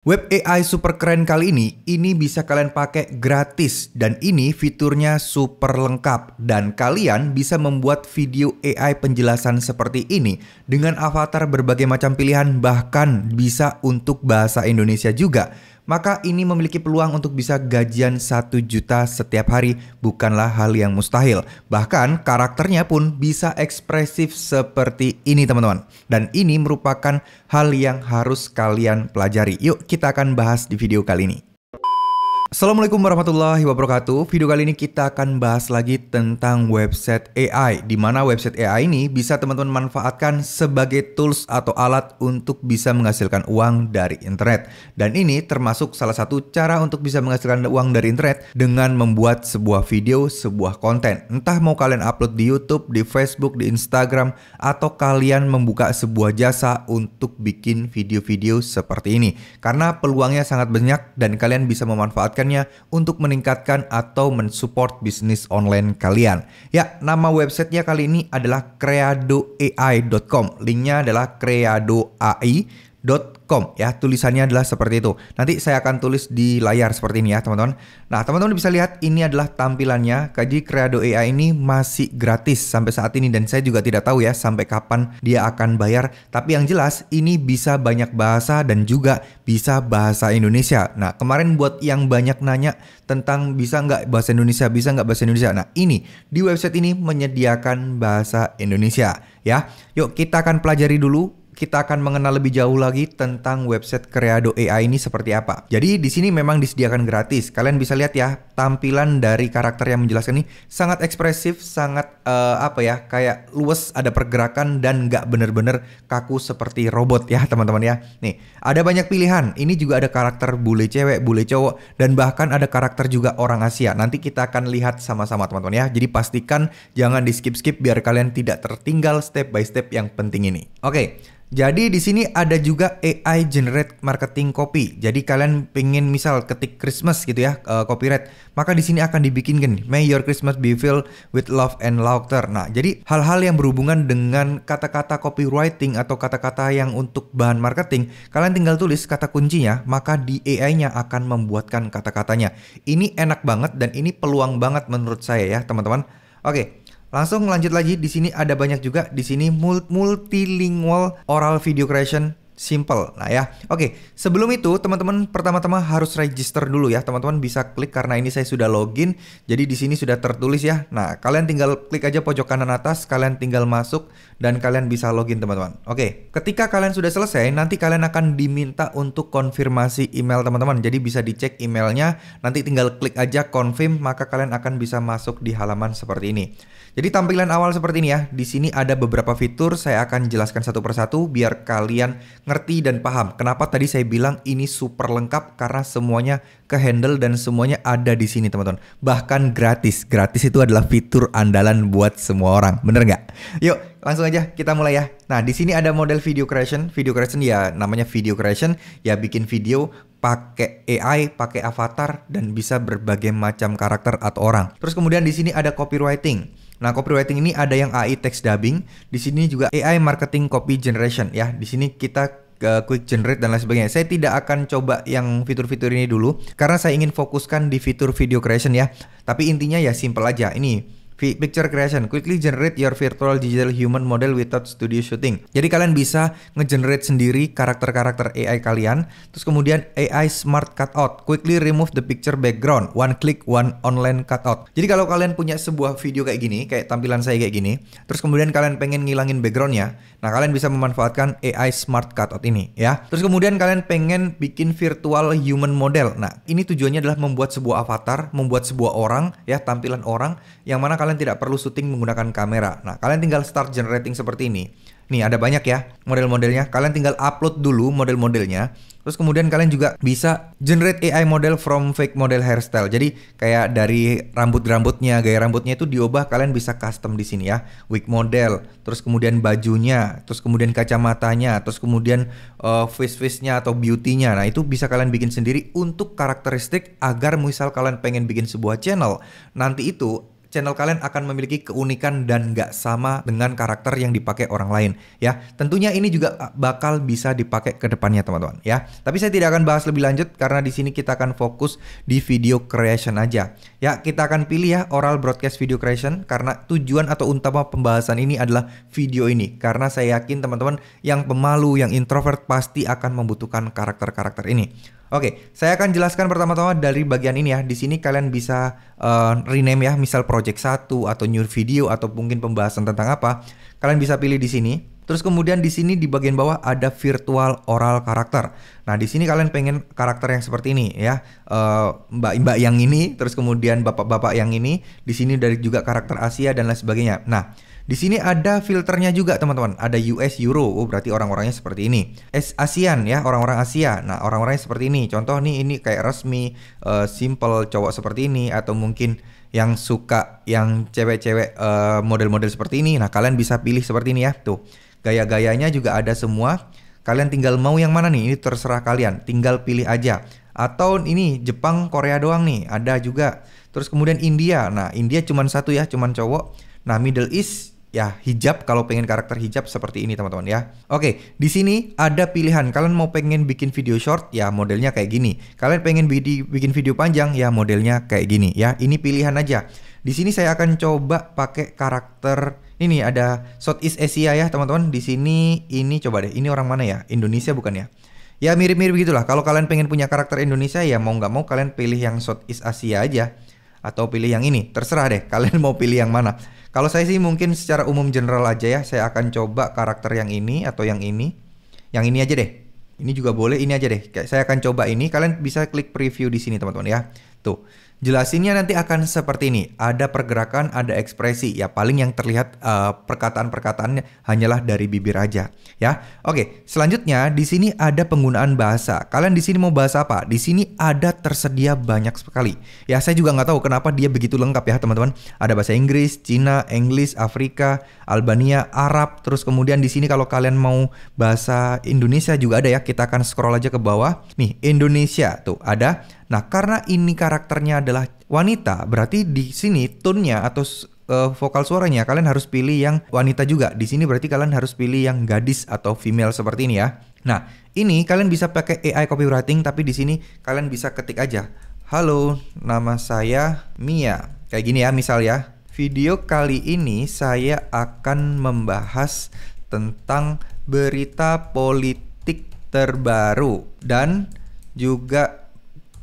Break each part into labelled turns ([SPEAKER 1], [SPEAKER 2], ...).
[SPEAKER 1] Web AI super keren kali ini, ini bisa kalian pakai gratis dan ini fiturnya super lengkap dan kalian bisa membuat video AI penjelasan seperti ini dengan avatar berbagai macam pilihan bahkan bisa untuk bahasa Indonesia juga maka ini memiliki peluang untuk bisa gajian satu juta setiap hari bukanlah hal yang mustahil. Bahkan karakternya pun bisa ekspresif seperti ini teman-teman. Dan ini merupakan hal yang harus kalian pelajari. Yuk kita akan bahas di video kali ini. Assalamualaikum warahmatullahi wabarakatuh. Video kali ini kita akan bahas lagi tentang website AI, di mana website AI ini bisa teman-teman manfaatkan sebagai tools atau alat untuk bisa menghasilkan uang dari internet. Dan ini termasuk salah satu cara untuk bisa menghasilkan uang dari internet dengan membuat sebuah video, sebuah konten. Entah mau kalian upload di YouTube, di Facebook, di Instagram, atau kalian membuka sebuah jasa untuk bikin video-video seperti ini. Karena peluangnya sangat banyak dan kalian bisa memanfaatkan lainnya untuk meningkatkan atau mensupport bisnis online kalian. Ya, nama websitenya kali ini adalah creadoai.com. Linknya adalah creadoai com ya tulisannya adalah seperti itu nanti saya akan tulis di layar seperti ini ya teman-teman nah teman-teman bisa lihat ini adalah tampilannya kaji Creado AI ini masih gratis sampai saat ini dan saya juga tidak tahu ya sampai kapan dia akan bayar tapi yang jelas ini bisa banyak bahasa dan juga bisa bahasa Indonesia nah kemarin buat yang banyak nanya tentang bisa nggak bahasa Indonesia bisa nggak bahasa Indonesia nah ini di website ini menyediakan bahasa Indonesia ya yuk kita akan pelajari dulu kita akan mengenal lebih jauh lagi tentang website Creado AI ini seperti apa. Jadi di sini memang disediakan gratis. Kalian bisa lihat ya, tampilan dari karakter yang menjelaskan ini sangat ekspresif, sangat uh, apa ya, kayak luas ada pergerakan dan nggak bener-bener kaku seperti robot ya teman-teman ya. Nih, ada banyak pilihan. Ini juga ada karakter bule cewek, bule cowok, dan bahkan ada karakter juga orang Asia. Nanti kita akan lihat sama-sama teman-teman ya. Jadi pastikan jangan di skip-skip biar kalian tidak tertinggal step by step yang penting ini. Oke, okay. Jadi di sini ada juga AI generate marketing copy. Jadi kalian pengen misal ketik Christmas gitu ya uh, copyright, maka di sini akan dibikinkan May your Christmas be filled with love and laughter. Nah, jadi hal-hal yang berhubungan dengan kata-kata copywriting atau kata-kata yang untuk bahan marketing, kalian tinggal tulis kata kuncinya, maka di AI-nya akan membuatkan kata-katanya. Ini enak banget dan ini peluang banget menurut saya ya, teman-teman. Oke. Okay. Langsung lanjut lagi di sini ada banyak juga di sini multilingual oral video creation simple. lah ya, oke. Sebelum itu teman-teman pertama-tama harus register dulu ya. Teman-teman bisa klik karena ini saya sudah login. Jadi di sini sudah tertulis ya. Nah kalian tinggal klik aja pojok kanan atas. Kalian tinggal masuk dan kalian bisa login teman-teman. Oke, ketika kalian sudah selesai, nanti kalian akan diminta untuk konfirmasi email teman-teman. Jadi bisa dicek emailnya. Nanti tinggal klik aja confirm, maka kalian akan bisa masuk di halaman seperti ini. Jadi tampilan awal seperti ini ya. Di sini ada beberapa fitur saya akan jelaskan satu persatu biar kalian ngerti dan paham. Kenapa tadi saya bilang ini super lengkap karena semuanya kehandle dan semuanya ada di sini teman-teman. Bahkan gratis. Gratis itu adalah fitur andalan buat semua orang. Bener nggak? Yuk langsung aja kita mulai ya. Nah di sini ada model video creation. Video creation ya namanya video creation ya bikin video pakai AI, pakai avatar dan bisa berbagai macam karakter atau orang. Terus kemudian di sini ada copywriting. Nah, copywriting ini ada yang AI text dubbing, di sini juga AI marketing copy generation ya. Di sini kita ke eh, quick generate dan lain sebagainya. Saya tidak akan coba yang fitur-fitur ini dulu karena saya ingin fokuskan di fitur video creation ya. Tapi intinya ya simple aja. Ini picture creation. Quickly generate your virtual digital human model without studio shooting. Jadi kalian bisa ngegenerate sendiri karakter-karakter AI kalian. Terus kemudian AI smart cutout. Quickly remove the picture background. One click, one online cutout. Jadi kalau kalian punya sebuah video kayak gini, kayak tampilan saya kayak gini, terus kemudian kalian pengen ngilangin backgroundnya, nah kalian bisa memanfaatkan AI smart cutout ini ya. Terus kemudian kalian pengen bikin virtual human model. Nah ini tujuannya adalah membuat sebuah avatar, membuat sebuah orang ya tampilan orang yang mana kalian kalian tidak perlu syuting menggunakan kamera. Nah, kalian tinggal start generating seperti ini. Nih, ada banyak ya model-modelnya. Kalian tinggal upload dulu model-modelnya. Terus kemudian kalian juga bisa generate AI model from fake model hairstyle. Jadi kayak dari rambut-rambutnya, gaya rambutnya itu diubah kalian bisa custom di sini ya. Wig model, terus kemudian bajunya, terus kemudian kacamatanya, terus kemudian uh, face-face-nya atau beauty-nya. Nah, itu bisa kalian bikin sendiri untuk karakteristik agar misal kalian pengen bikin sebuah channel, nanti itu channel kalian akan memiliki keunikan dan nggak sama dengan karakter yang dipakai orang lain ya. Tentunya ini juga eh, bakal bisa dipakai ke depannya teman-teman ya. Tapi saya tidak akan bahas lebih lanjut karena di sini kita akan fokus di video creation aja. Ya, kita akan pilih ya oral broadcast video creation karena tujuan atau utama pembahasan ini adalah video ini karena saya yakin teman-teman yang pemalu, yang introvert pasti akan membutuhkan karakter-karakter ini. Oke, saya akan jelaskan pertama-tama dari bagian ini ya. Di sini kalian bisa uh, rename ya, misal project 1 atau new video atau mungkin pembahasan tentang apa. Kalian bisa pilih di sini. Terus kemudian di sini di bagian bawah ada virtual oral karakter. Nah, di sini kalian pengen karakter yang seperti ini ya. mbak-mbak eh, uh, yang ini, terus kemudian bapak-bapak yang ini. Di sini dari juga karakter Asia dan lain sebagainya. Nah, di sini ada filternya juga teman-teman. Ada US Euro. Oh berarti orang-orangnya seperti ini. S ASEAN ya orang-orang Asia. Nah orang-orangnya seperti ini. Contoh nih ini kayak resmi, uh, simple cowok seperti ini atau mungkin yang suka yang cewek-cewek uh, model-model seperti ini. Nah kalian bisa pilih seperti ini ya tuh. Gaya-gayanya juga ada semua. Kalian tinggal mau yang mana nih? Ini terserah kalian. Tinggal pilih aja. Atau ini Jepang, Korea doang nih. Ada juga. Terus kemudian India. Nah India cuman satu ya, cuman cowok. Nah Middle East ya hijab kalau pengen karakter hijab seperti ini teman-teman ya. Oke, di sini ada pilihan. Kalian mau pengen bikin video short ya modelnya kayak gini. Kalian pengen bikin video panjang ya modelnya kayak gini ya. Ini pilihan aja. Di sini saya akan coba pakai karakter ini ada Southeast Asia ya teman-teman. Di sini ini coba deh. Ini orang mana ya? Indonesia bukan ya? Ya mirip-mirip gitulah. Kalau kalian pengen punya karakter Indonesia ya mau nggak mau kalian pilih yang Southeast Asia aja atau pilih yang ini. Terserah deh, kalian mau pilih yang mana. Kalau saya sih mungkin secara umum general aja ya, saya akan coba karakter yang ini atau yang ini. Yang ini aja deh. Ini juga boleh, ini aja deh. Saya akan coba ini. Kalian bisa klik preview di sini, teman-teman ya. Tuh, jelasinnya nanti akan seperti ini. Ada pergerakan, ada ekspresi. Ya paling yang terlihat uh, perkataan-perkataannya hanyalah dari bibir aja, ya. Oke, selanjutnya di sini ada penggunaan bahasa. Kalian di sini mau bahasa apa? Di sini ada tersedia banyak sekali. Ya, saya juga nggak tahu kenapa dia begitu lengkap ya, teman-teman. Ada bahasa Inggris, Cina, Inggris, Afrika, Albania, Arab, terus kemudian di sini kalau kalian mau bahasa Indonesia juga ada ya. Kita akan scroll aja ke bawah. Nih, Indonesia tuh ada Nah, karena ini karakternya adalah wanita, berarti di sini tone-nya atau uh, vokal suaranya kalian harus pilih yang wanita juga. Di sini berarti kalian harus pilih yang gadis atau female seperti ini ya. Nah, ini kalian bisa pakai AI copywriting tapi di sini kalian bisa ketik aja. Halo, nama saya Mia. Kayak gini ya misal ya. Video kali ini saya akan membahas tentang berita politik terbaru dan juga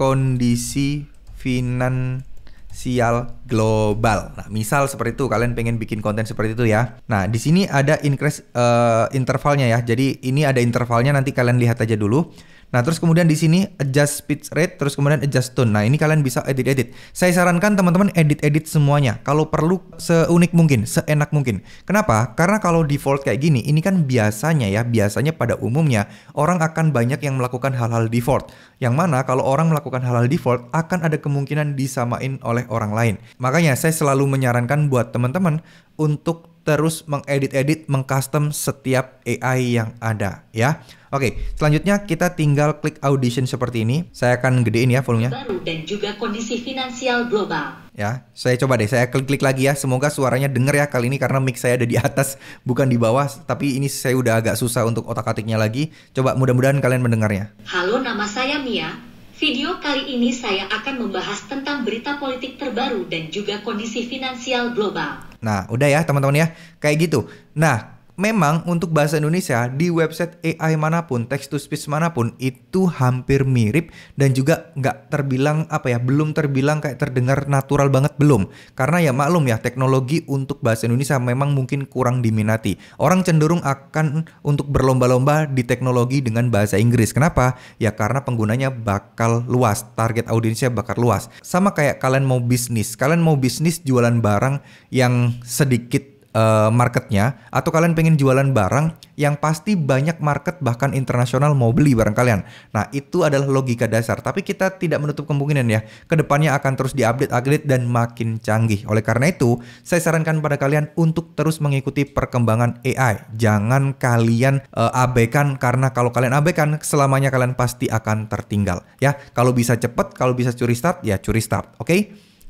[SPEAKER 1] kondisi finansial global. Nah, misal seperti itu kalian pengen bikin konten seperti itu ya. Nah, di sini ada increase uh, intervalnya ya. Jadi ini ada intervalnya nanti kalian lihat aja dulu. Nah, terus kemudian di sini adjust pitch rate, terus kemudian adjust tone. Nah, ini kalian bisa edit-edit. Saya sarankan teman-teman edit-edit semuanya. Kalau perlu seunik mungkin, seenak mungkin. Kenapa? Karena kalau default kayak gini, ini kan biasanya ya, biasanya pada umumnya orang akan banyak yang melakukan hal-hal default. Yang mana kalau orang melakukan hal-hal default akan ada kemungkinan disamain oleh orang lain. Makanya saya selalu menyarankan buat teman-teman untuk terus mengedit-edit, mengcustom setiap AI yang ada ya. Oke, selanjutnya kita tinggal klik audition seperti ini. Saya akan gedein ya volumenya. Baru dan juga kondisi finansial global. Ya, saya coba deh, saya klik-klik lagi ya. Semoga suaranya denger ya kali ini karena mic saya ada di atas, bukan di bawah. Tapi ini saya udah agak susah untuk otak-atiknya lagi. Coba mudah-mudahan kalian mendengarnya. Halo, nama saya Mia. Video kali ini saya akan membahas tentang berita politik terbaru dan juga kondisi finansial global. Nah, udah ya teman-teman ya, kayak gitu. Nah, memang untuk bahasa Indonesia di website AI manapun, text to speech manapun itu hampir mirip dan juga nggak terbilang apa ya, belum terbilang kayak terdengar natural banget belum. Karena ya maklum ya teknologi untuk bahasa Indonesia memang mungkin kurang diminati. Orang cenderung akan untuk berlomba-lomba di teknologi dengan bahasa Inggris. Kenapa? Ya karena penggunanya bakal luas, target audiensnya bakal luas. Sama kayak kalian mau bisnis, kalian mau bisnis jualan barang yang sedikit uh, marketnya atau kalian pengen jualan barang yang pasti banyak market bahkan internasional mau beli barang kalian. Nah itu adalah logika dasar. Tapi kita tidak menutup kemungkinan ya. Kedepannya akan terus diupdate-update dan makin canggih. Oleh karena itu saya sarankan pada kalian untuk terus mengikuti perkembangan AI. Jangan kalian uh, abaikan karena kalau kalian abaikan selamanya kalian pasti akan tertinggal. Ya kalau bisa cepat, kalau bisa curi start ya curi start. Oke? Okay?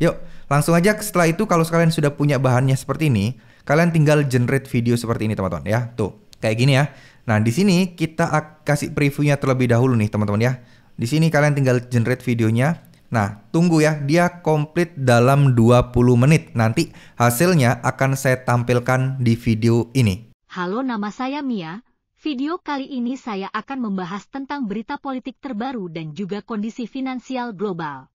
[SPEAKER 1] Yuk, langsung aja setelah itu kalau kalian sudah punya bahannya seperti ini, Kalian tinggal generate video seperti ini teman-teman ya. Tuh, kayak gini ya. Nah, di sini kita kasih previewnya terlebih dahulu nih teman-teman ya. Di sini kalian tinggal generate videonya. Nah, tunggu ya, dia komplit dalam 20 menit. Nanti hasilnya akan saya tampilkan di video ini. Halo, nama saya Mia. Video kali ini saya akan membahas tentang berita politik terbaru dan juga kondisi finansial global.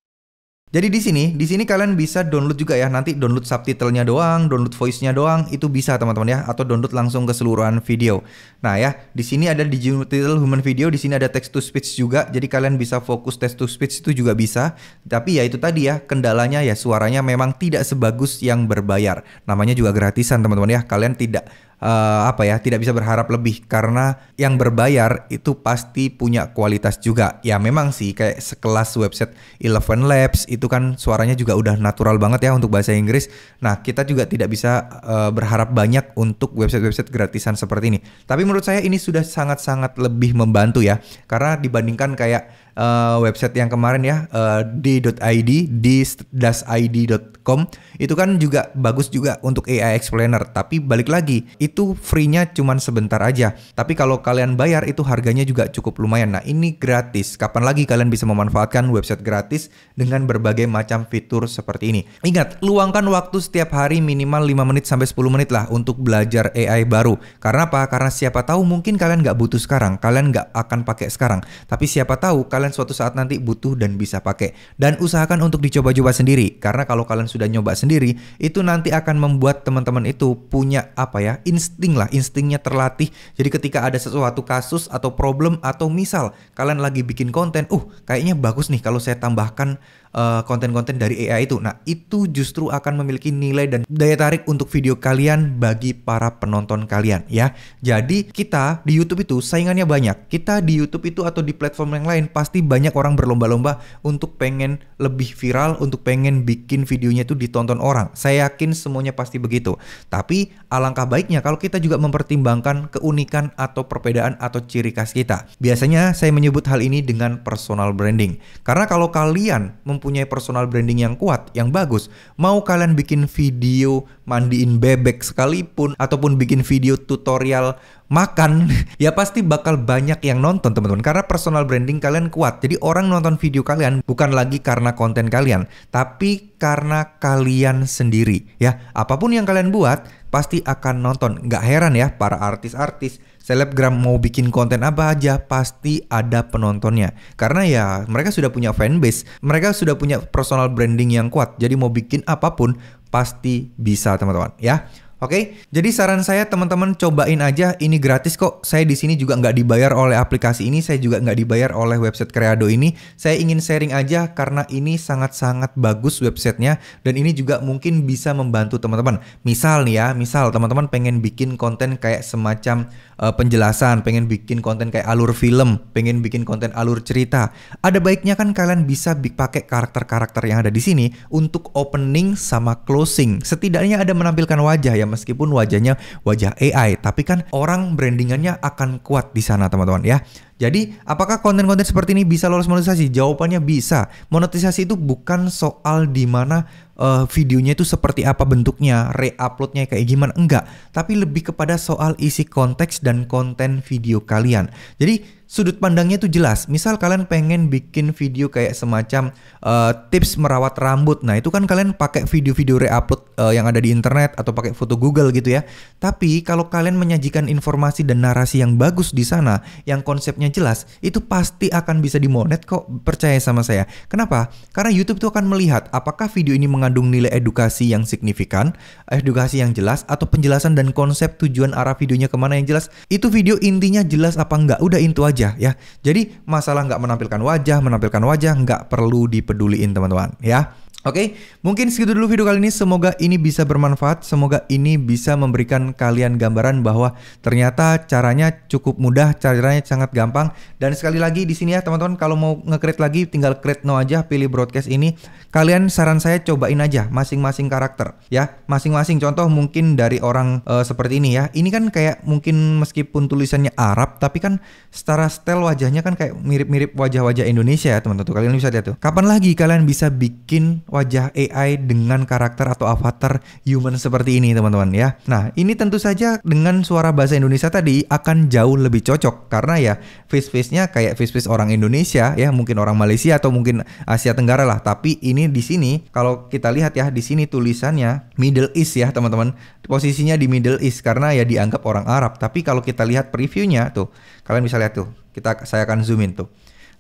[SPEAKER 1] Jadi di sini, di sini kalian bisa download juga ya. Nanti download subtitlenya doang, download voice-nya doang, itu bisa teman-teman ya. Atau download langsung keseluruhan video. Nah ya, di sini ada digital human video, di sini ada text to speech juga. Jadi kalian bisa fokus text to speech itu juga bisa. Tapi ya itu tadi ya, kendalanya ya suaranya memang tidak sebagus yang berbayar. Namanya juga gratisan teman-teman ya. Kalian tidak uh, apa ya tidak bisa berharap lebih karena yang berbayar itu pasti punya kualitas juga ya memang sih kayak sekelas website Eleven Labs itu kan suaranya juga udah natural banget ya untuk bahasa Inggris nah kita juga tidak bisa uh, berharap banyak untuk website-website gratisan seperti ini tapi menurut saya ini sudah sangat-sangat lebih membantu ya karena dibandingkan kayak uh, website yang kemarin ya uh, d.id d-id.com itu kan juga bagus juga untuk AI explainer tapi balik lagi itu free-nya cuman sebentar aja tapi kalau kalian bayar itu harganya juga cukup lumayan nah ini gratis kapan lagi kalian bisa memanfaatkan website gratis dengan berbagai macam fitur seperti ini ingat luangkan waktu setiap hari minimal 5 menit sampai 10 menit lah untuk belajar AI baru karena apa karena siapa tahu mungkin kalian nggak butuh sekarang kalian nggak akan pakai sekarang tapi siapa tahu kalian kalian suatu saat nanti butuh dan bisa pakai. Dan usahakan untuk dicoba-coba sendiri karena kalau kalian sudah nyoba sendiri itu nanti akan membuat teman-teman itu punya apa ya insting lah, instingnya terlatih. Jadi ketika ada sesuatu kasus atau problem atau misal kalian lagi bikin konten, uh kayaknya bagus nih kalau saya tambahkan Eh, konten-konten uh, dari AI itu. Nah, itu justru akan memiliki nilai dan daya tarik untuk video kalian bagi para penonton kalian ya. Jadi, kita di YouTube itu saingannya banyak. Kita di YouTube itu atau di platform yang lain pasti banyak orang berlomba-lomba untuk pengen lebih viral, untuk pengen bikin videonya itu ditonton orang. Saya yakin semuanya pasti begitu. Tapi alangkah baiknya kalau kita juga mempertimbangkan keunikan atau perbedaan atau ciri khas kita. Biasanya saya menyebut hal ini dengan personal branding. Karena kalau kalian mempunyai mempunyai personal branding yang kuat, yang bagus, mau kalian bikin video mandiin bebek sekalipun ataupun bikin video tutorial makan, ya pasti bakal banyak yang nonton teman-teman karena personal branding kalian kuat. Jadi orang nonton video kalian bukan lagi karena konten kalian, tapi karena kalian sendiri ya. Apapun yang kalian buat pasti akan nonton. Nggak heran ya para artis-artis selebgram mau bikin konten apa aja pasti ada penontonnya karena ya mereka sudah punya fanbase mereka sudah punya personal branding yang kuat jadi mau bikin apapun pasti bisa teman-teman ya Oke, okay? jadi saran saya teman-teman cobain aja, ini gratis kok. Saya di sini juga nggak dibayar oleh aplikasi ini, saya juga nggak dibayar oleh website Creado ini. Saya ingin sharing aja karena ini sangat-sangat bagus websitenya dan ini juga mungkin bisa membantu teman-teman. Misal nih ya, misal teman-teman pengen bikin konten kayak semacam uh, penjelasan, pengen bikin konten kayak alur film, pengen bikin konten alur cerita. Ada baiknya kan kalian bisa pakai karakter-karakter yang ada di sini untuk opening sama closing. Setidaknya ada menampilkan wajah ya ya meskipun wajahnya wajah AI tapi kan orang brandingannya akan kuat di sana teman-teman ya. Jadi, apakah konten-konten seperti ini bisa lolos monetisasi? Jawabannya bisa. Monetisasi itu bukan soal di mana uh, videonya itu seperti apa bentuknya, re-uploadnya kayak gimana, enggak. Tapi lebih kepada soal isi konteks dan konten video kalian. Jadi, sudut pandangnya itu jelas. Misal kalian pengen bikin video kayak semacam uh, tips merawat rambut. Nah, itu kan kalian pakai video-video re-upload uh, yang ada di internet atau pakai foto Google gitu ya. Tapi kalau kalian menyajikan informasi dan narasi yang bagus di sana, yang konsepnya YouTube-nya jelas, itu pasti akan bisa dimonet kok, percaya sama saya. Kenapa? Karena YouTube itu akan melihat apakah video ini mengandung nilai edukasi yang signifikan, edukasi yang jelas, atau penjelasan dan konsep tujuan arah videonya kemana yang jelas. Itu video intinya jelas apa enggak, udah itu aja ya. Jadi masalah nggak menampilkan wajah, menampilkan wajah nggak perlu dipeduliin teman-teman ya. Oke, okay, mungkin segitu dulu video kali ini. Semoga ini bisa bermanfaat. Semoga ini bisa memberikan kalian gambaran bahwa ternyata caranya cukup mudah, caranya sangat gampang. Dan sekali lagi di sini ya teman-teman, kalau mau nge-create lagi tinggal create no aja, pilih broadcast ini. Kalian saran saya cobain aja masing-masing karakter ya. Masing-masing contoh mungkin dari orang e, seperti ini ya. Ini kan kayak mungkin meskipun tulisannya Arab tapi kan secara style wajahnya kan kayak mirip-mirip wajah-wajah Indonesia ya teman-teman. Kalian bisa lihat tuh. Kapan lagi kalian bisa bikin wajah AI dengan karakter atau avatar human seperti ini teman-teman ya. Nah ini tentu saja dengan suara bahasa Indonesia tadi akan jauh lebih cocok karena ya face-face-nya kayak face-face orang Indonesia ya mungkin orang Malaysia atau mungkin Asia Tenggara lah. Tapi ini di sini kalau kita lihat ya di sini tulisannya Middle East ya teman-teman posisinya di Middle East karena ya dianggap orang Arab. Tapi kalau kita lihat previewnya tuh kalian bisa lihat tuh kita saya akan zoom in tuh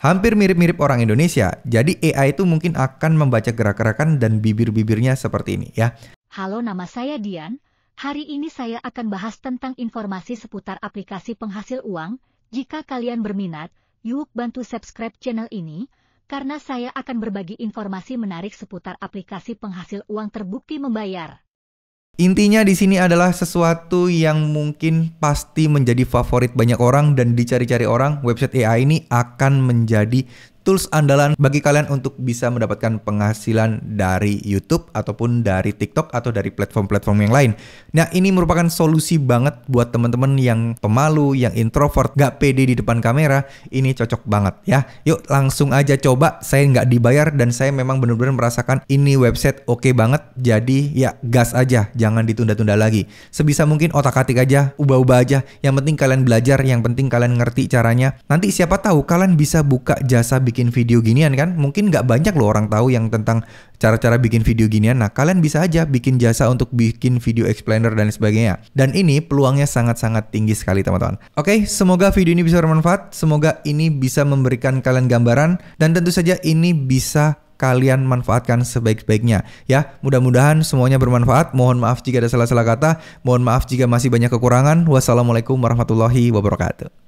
[SPEAKER 1] hampir mirip-mirip orang Indonesia. Jadi AI itu mungkin akan membaca gerak-gerakan dan bibir-bibirnya seperti ini ya. Halo nama saya Dian. Hari ini saya akan bahas tentang informasi seputar aplikasi penghasil uang. Jika kalian berminat, yuk bantu subscribe channel ini karena saya akan berbagi informasi menarik seputar aplikasi penghasil uang terbukti membayar. Intinya di sini adalah sesuatu yang mungkin pasti menjadi favorit banyak orang dan dicari-cari orang. Website AI ini akan menjadi tools andalan bagi kalian untuk bisa mendapatkan penghasilan dari YouTube ataupun dari TikTok atau dari platform-platform yang lain. Nah, ini merupakan solusi banget buat teman-teman yang pemalu, yang introvert, gak pede di depan kamera. Ini cocok banget ya. Yuk langsung aja coba. Saya nggak dibayar dan saya memang benar-benar merasakan ini website oke okay banget. Jadi ya gas aja, jangan ditunda-tunda lagi. Sebisa mungkin otak-atik aja, ubah-ubah aja. Yang penting kalian belajar, yang penting kalian ngerti caranya. Nanti siapa tahu kalian bisa buka jasa bikin bikin video ginian kan mungkin nggak banyak loh orang tahu yang tentang cara-cara bikin video ginian nah kalian bisa aja bikin jasa untuk bikin video explainer dan sebagainya dan ini peluangnya sangat-sangat tinggi sekali teman-teman oke semoga video ini bisa bermanfaat semoga ini bisa memberikan kalian gambaran dan tentu saja ini bisa kalian manfaatkan sebaik-baiknya ya. Mudah-mudahan semuanya bermanfaat. Mohon maaf jika ada salah-salah kata, mohon maaf jika masih banyak kekurangan. Wassalamualaikum warahmatullahi wabarakatuh.